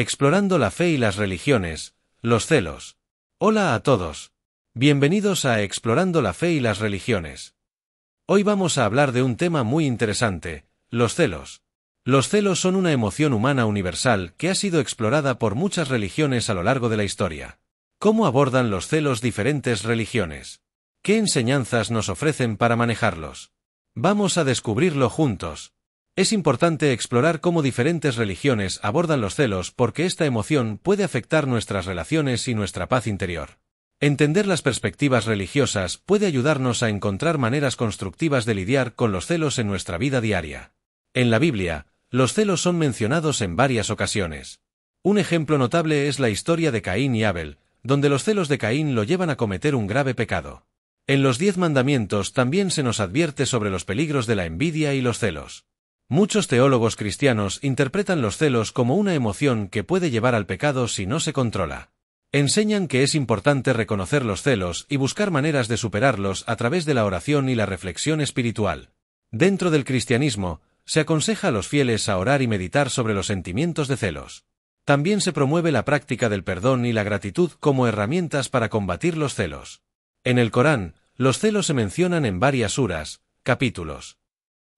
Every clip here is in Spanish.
Explorando la fe y las religiones, los celos. Hola a todos. Bienvenidos a Explorando la fe y las religiones. Hoy vamos a hablar de un tema muy interesante, los celos. Los celos son una emoción humana universal que ha sido explorada por muchas religiones a lo largo de la historia. ¿Cómo abordan los celos diferentes religiones? ¿Qué enseñanzas nos ofrecen para manejarlos? Vamos a descubrirlo juntos. Es importante explorar cómo diferentes religiones abordan los celos porque esta emoción puede afectar nuestras relaciones y nuestra paz interior. Entender las perspectivas religiosas puede ayudarnos a encontrar maneras constructivas de lidiar con los celos en nuestra vida diaria. En la Biblia, los celos son mencionados en varias ocasiones. Un ejemplo notable es la historia de Caín y Abel, donde los celos de Caín lo llevan a cometer un grave pecado. En los diez mandamientos también se nos advierte sobre los peligros de la envidia y los celos. Muchos teólogos cristianos interpretan los celos como una emoción que puede llevar al pecado si no se controla. Enseñan que es importante reconocer los celos y buscar maneras de superarlos a través de la oración y la reflexión espiritual. Dentro del cristianismo, se aconseja a los fieles a orar y meditar sobre los sentimientos de celos. También se promueve la práctica del perdón y la gratitud como herramientas para combatir los celos. En el Corán, los celos se mencionan en varias suras, capítulos.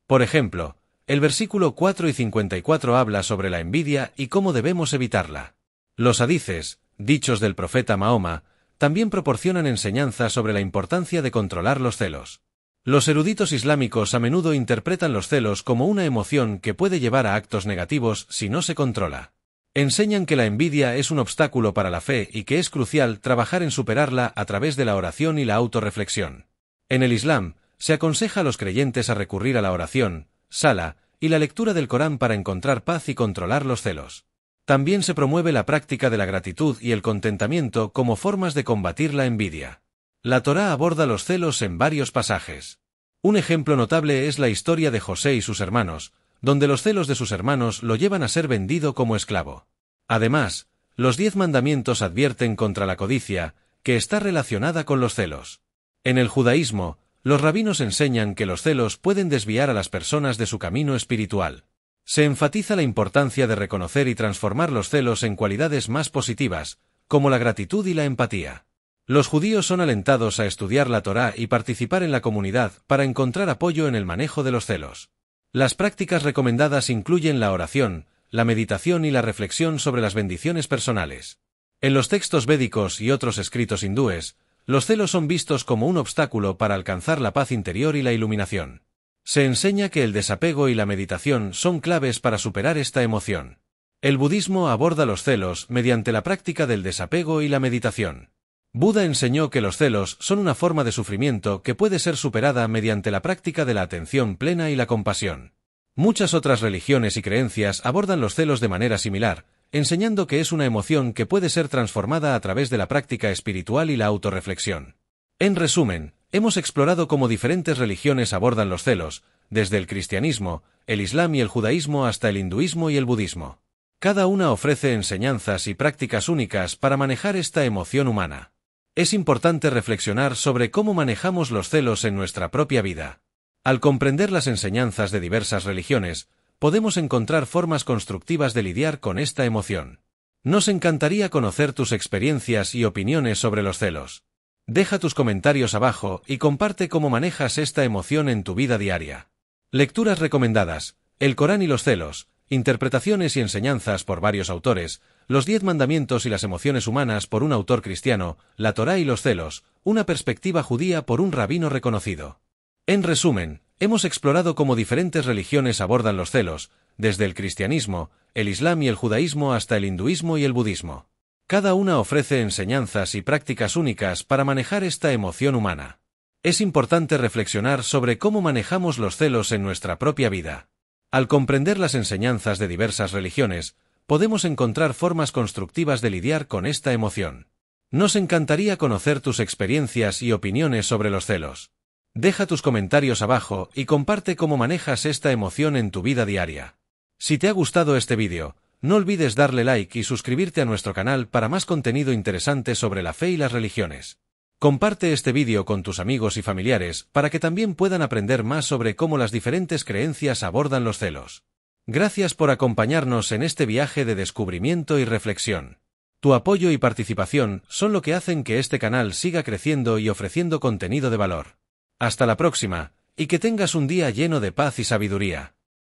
Por ejemplo, el versículo 4 y 54 habla sobre la envidia y cómo debemos evitarla. Los hadices, dichos del profeta Mahoma, también proporcionan enseñanza sobre la importancia de controlar los celos. Los eruditos islámicos a menudo interpretan los celos como una emoción que puede llevar a actos negativos si no se controla. Enseñan que la envidia es un obstáculo para la fe y que es crucial trabajar en superarla a través de la oración y la autorreflexión. En el Islam, se aconseja a los creyentes a recurrir a la oración, sala, y la lectura del Corán para encontrar paz y controlar los celos. También se promueve la práctica de la gratitud y el contentamiento como formas de combatir la envidia. La Torá aborda los celos en varios pasajes. Un ejemplo notable es la historia de José y sus hermanos, donde los celos de sus hermanos lo llevan a ser vendido como esclavo. Además, los diez mandamientos advierten contra la codicia, que está relacionada con los celos. En el judaísmo, los rabinos enseñan que los celos pueden desviar a las personas de su camino espiritual. Se enfatiza la importancia de reconocer y transformar los celos en cualidades más positivas, como la gratitud y la empatía. Los judíos son alentados a estudiar la Torá y participar en la comunidad para encontrar apoyo en el manejo de los celos. Las prácticas recomendadas incluyen la oración, la meditación y la reflexión sobre las bendiciones personales. En los textos védicos y otros escritos hindúes, los celos son vistos como un obstáculo para alcanzar la paz interior y la iluminación. Se enseña que el desapego y la meditación son claves para superar esta emoción. El budismo aborda los celos mediante la práctica del desapego y la meditación. Buda enseñó que los celos son una forma de sufrimiento que puede ser superada mediante la práctica de la atención plena y la compasión. Muchas otras religiones y creencias abordan los celos de manera similar, enseñando que es una emoción que puede ser transformada a través de la práctica espiritual y la autorreflexión. En resumen, hemos explorado cómo diferentes religiones abordan los celos, desde el cristianismo, el islam y el judaísmo hasta el hinduismo y el budismo. Cada una ofrece enseñanzas y prácticas únicas para manejar esta emoción humana. Es importante reflexionar sobre cómo manejamos los celos en nuestra propia vida. Al comprender las enseñanzas de diversas religiones, podemos encontrar formas constructivas de lidiar con esta emoción. Nos encantaría conocer tus experiencias y opiniones sobre los celos. Deja tus comentarios abajo y comparte cómo manejas esta emoción en tu vida diaria. Lecturas recomendadas. El Corán y los celos. Interpretaciones y enseñanzas por varios autores. Los diez mandamientos y las emociones humanas por un autor cristiano. La Torá y los celos. Una perspectiva judía por un rabino reconocido. En resumen, Hemos explorado cómo diferentes religiones abordan los celos, desde el cristianismo, el islam y el judaísmo hasta el hinduismo y el budismo. Cada una ofrece enseñanzas y prácticas únicas para manejar esta emoción humana. Es importante reflexionar sobre cómo manejamos los celos en nuestra propia vida. Al comprender las enseñanzas de diversas religiones, podemos encontrar formas constructivas de lidiar con esta emoción. Nos encantaría conocer tus experiencias y opiniones sobre los celos. Deja tus comentarios abajo y comparte cómo manejas esta emoción en tu vida diaria. Si te ha gustado este vídeo, no olvides darle like y suscribirte a nuestro canal para más contenido interesante sobre la fe y las religiones. Comparte este vídeo con tus amigos y familiares para que también puedan aprender más sobre cómo las diferentes creencias abordan los celos. Gracias por acompañarnos en este viaje de descubrimiento y reflexión. Tu apoyo y participación son lo que hacen que este canal siga creciendo y ofreciendo contenido de valor. Hasta la próxima, y que tengas un día lleno de paz y sabiduría.